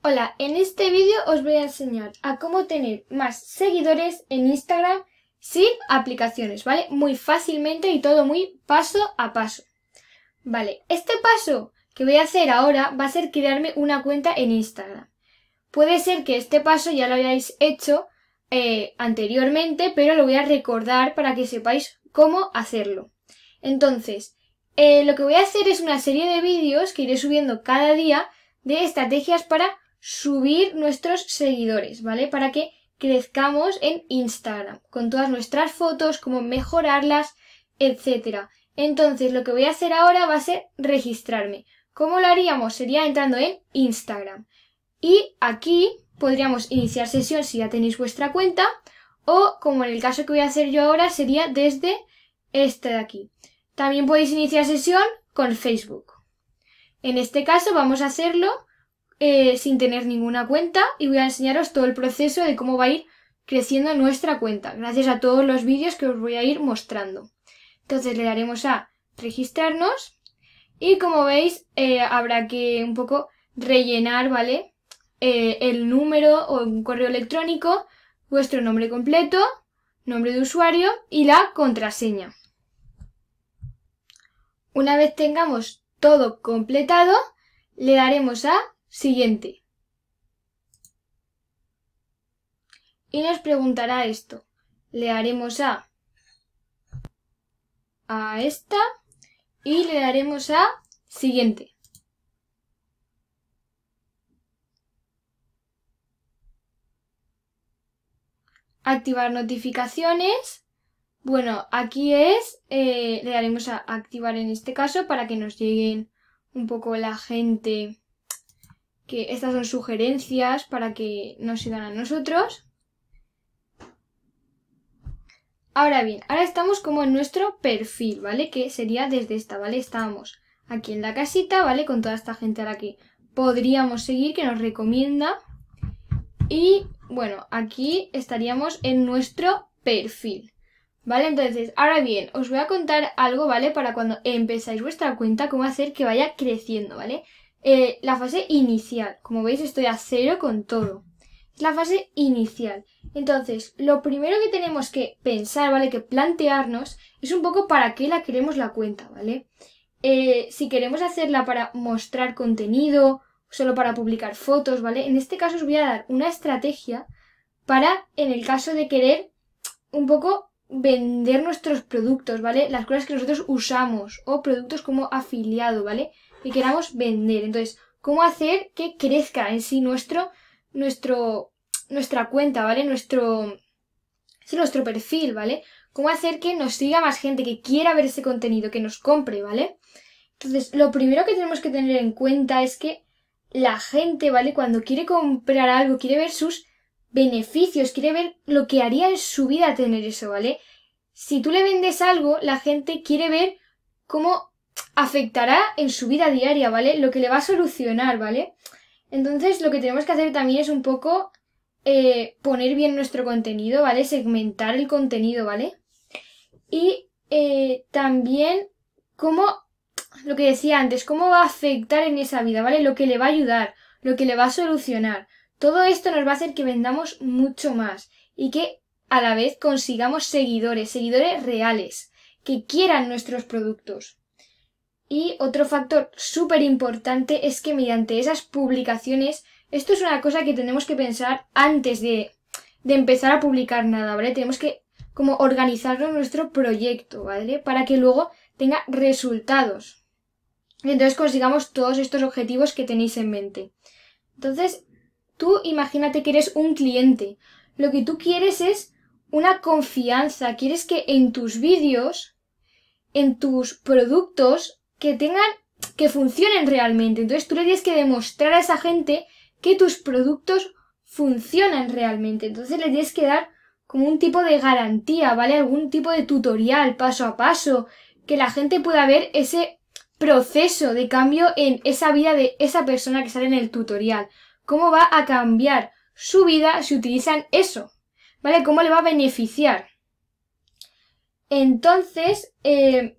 Hola, en este vídeo os voy a enseñar a cómo tener más seguidores en Instagram sin aplicaciones, ¿vale? Muy fácilmente y todo muy paso a paso. Vale, este paso que voy a hacer ahora va a ser crearme una cuenta en Instagram. Puede ser que este paso ya lo hayáis hecho eh, anteriormente, pero lo voy a recordar para que sepáis cómo hacerlo. Entonces, eh, lo que voy a hacer es una serie de vídeos que iré subiendo cada día de estrategias para subir nuestros seguidores, ¿vale? Para que crezcamos en Instagram, con todas nuestras fotos, cómo mejorarlas, etcétera. Entonces, lo que voy a hacer ahora va a ser registrarme. ¿Cómo lo haríamos? Sería entrando en Instagram. Y aquí podríamos iniciar sesión si ya tenéis vuestra cuenta, o como en el caso que voy a hacer yo ahora, sería desde esta de aquí. También podéis iniciar sesión con Facebook. En este caso vamos a hacerlo eh, sin tener ninguna cuenta y voy a enseñaros todo el proceso de cómo va a ir creciendo nuestra cuenta gracias a todos los vídeos que os voy a ir mostrando. Entonces le daremos a registrarnos y como veis eh, habrá que un poco rellenar, ¿vale? Eh, el número o un correo electrónico, vuestro nombre completo, nombre de usuario y la contraseña. Una vez tengamos todo completado, le daremos a Siguiente. Y nos preguntará esto. Le haremos a a esta y le daremos a siguiente. Activar notificaciones. Bueno, aquí es, eh, le daremos a activar en este caso para que nos lleguen un poco la gente que estas son sugerencias para que nos sigan a nosotros. Ahora bien, ahora estamos como en nuestro perfil, ¿vale? Que sería desde esta, ¿vale? Estábamos aquí en la casita, ¿vale? Con toda esta gente a la que podríamos seguir, que nos recomienda. Y bueno, aquí estaríamos en nuestro perfil. ¿Vale? Entonces, ahora bien, os voy a contar algo, ¿vale? Para cuando empezáis vuestra cuenta, cómo hacer que vaya creciendo, ¿vale? Eh, la fase inicial. Como veis, estoy a cero con todo. Es la fase inicial. Entonces, lo primero que tenemos que pensar, ¿vale? Que plantearnos es un poco para qué la queremos la cuenta, ¿vale? Eh, si queremos hacerla para mostrar contenido, solo para publicar fotos, ¿vale? En este caso os voy a dar una estrategia para, en el caso de querer, un poco vender nuestros productos, ¿vale? Las cosas que nosotros usamos o productos como afiliado, ¿vale? que queramos vender. Entonces, ¿cómo hacer que crezca en sí nuestro, nuestro, nuestra cuenta, ¿vale? Nuestro, nuestro perfil, ¿vale? ¿Cómo hacer que nos siga más gente, que quiera ver ese contenido, que nos compre, ¿vale? Entonces, lo primero que tenemos que tener en cuenta es que la gente, ¿vale? Cuando quiere comprar algo, quiere ver sus beneficios, quiere ver lo que haría en su vida tener eso, ¿vale? Si tú le vendes algo, la gente quiere ver cómo afectará en su vida diaria, ¿vale? Lo que le va a solucionar, ¿vale? Entonces lo que tenemos que hacer también es un poco eh, poner bien nuestro contenido, ¿vale? Segmentar el contenido, ¿vale? Y eh, también cómo, lo que decía antes, cómo va a afectar en esa vida, ¿vale? Lo que le va a ayudar, lo que le va a solucionar. Todo esto nos va a hacer que vendamos mucho más y que a la vez consigamos seguidores, seguidores reales, que quieran nuestros productos. Y otro factor súper importante es que mediante esas publicaciones, esto es una cosa que tenemos que pensar antes de, de empezar a publicar nada, ¿vale? Tenemos que como organizar nuestro proyecto, ¿vale? Para que luego tenga resultados. Y entonces consigamos todos estos objetivos que tenéis en mente. Entonces, tú imagínate que eres un cliente. Lo que tú quieres es una confianza. Quieres que en tus vídeos, en tus productos, que tengan, que funcionen realmente. Entonces tú le tienes que demostrar a esa gente que tus productos funcionan realmente. Entonces le tienes que dar como un tipo de garantía, ¿vale? Algún tipo de tutorial paso a paso, que la gente pueda ver ese proceso de cambio en esa vida de esa persona que sale en el tutorial. ¿Cómo va a cambiar su vida si utilizan eso? ¿Vale? ¿Cómo le va a beneficiar? Entonces, eh,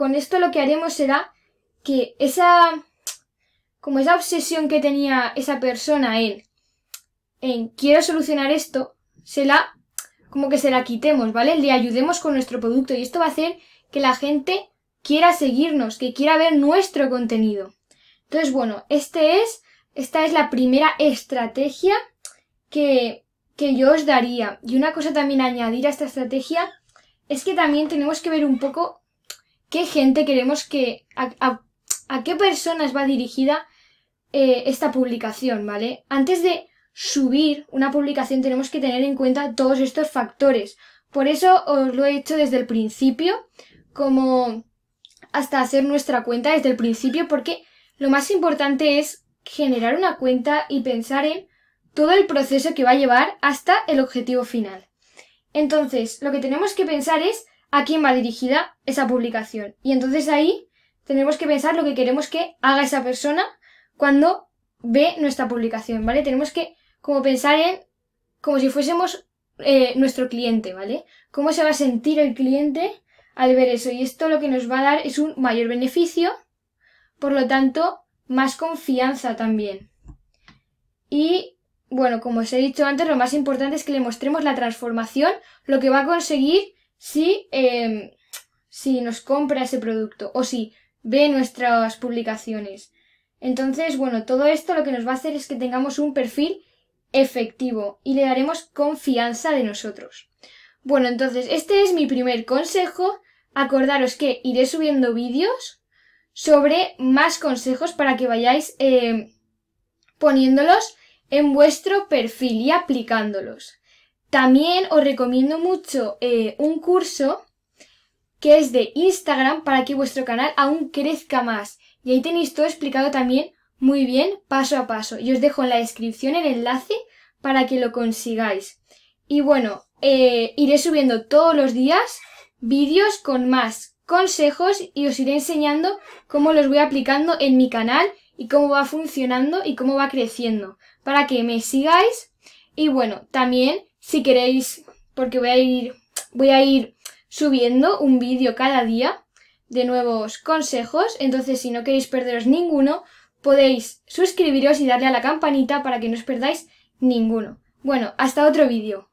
con esto lo que haremos será que esa como esa obsesión que tenía esa persona en en quiero solucionar esto, se la como que se la quitemos, ¿vale? Le ayudemos con nuestro producto y esto va a hacer que la gente quiera seguirnos, que quiera ver nuestro contenido. Entonces, bueno, este es esta es la primera estrategia que que yo os daría. Y una cosa también a añadir a esta estrategia es que también tenemos que ver un poco qué gente queremos que... a, qué personas va dirigida eh, esta publicación, ¿vale? Antes de subir una publicación tenemos que tener en cuenta todos estos factores. Por eso os lo he hecho desde el principio, como hasta hacer nuestra cuenta desde el principio, porque lo más importante es generar una cuenta y pensar en todo el proceso que va a llevar hasta el objetivo final. Entonces, lo que tenemos que pensar es a quién va dirigida esa publicación. Y entonces ahí tenemos que pensar lo que queremos que haga esa persona cuando ve nuestra publicación, ¿vale? Tenemos que como pensar en como si fuésemos eh, nuestro cliente, ¿vale? ¿Cómo se va a sentir el cliente al ver eso? Y esto lo que nos va a dar es un mayor beneficio, por lo tanto, más confianza también. Y bueno, como os he dicho antes, lo más importante es que le mostremos la transformación, lo que va a conseguir si, em, si nos compra ese producto o si ve nuestras publicaciones. Entonces, bueno, todo esto lo que nos va a hacer es que tengamos un perfil efectivo y le daremos confianza de nosotros. Bueno, entonces, este es mi primer consejo. Acordaros que iré subiendo vídeos sobre más consejos para que vayáis em, poniéndolos en vuestro perfil y aplicándolos. También os recomiendo mucho eh, un curso que es de Instagram para que vuestro canal aún crezca más. Y ahí tenéis todo explicado también muy bien, paso a paso. Y os dejo en la descripción el enlace para que lo consigáis. Y bueno, eh, iré subiendo todos los días vídeos con más consejos y os iré enseñando cómo los voy aplicando en mi canal y cómo va funcionando y cómo va creciendo para que me sigáis. Y bueno, también si queréis, porque voy a ir, voy a ir subiendo un vídeo cada día de nuevos consejos, entonces si no queréis perderos ninguno, podéis suscribiros y darle a la campanita para que no os perdáis ninguno. Bueno, hasta otro vídeo.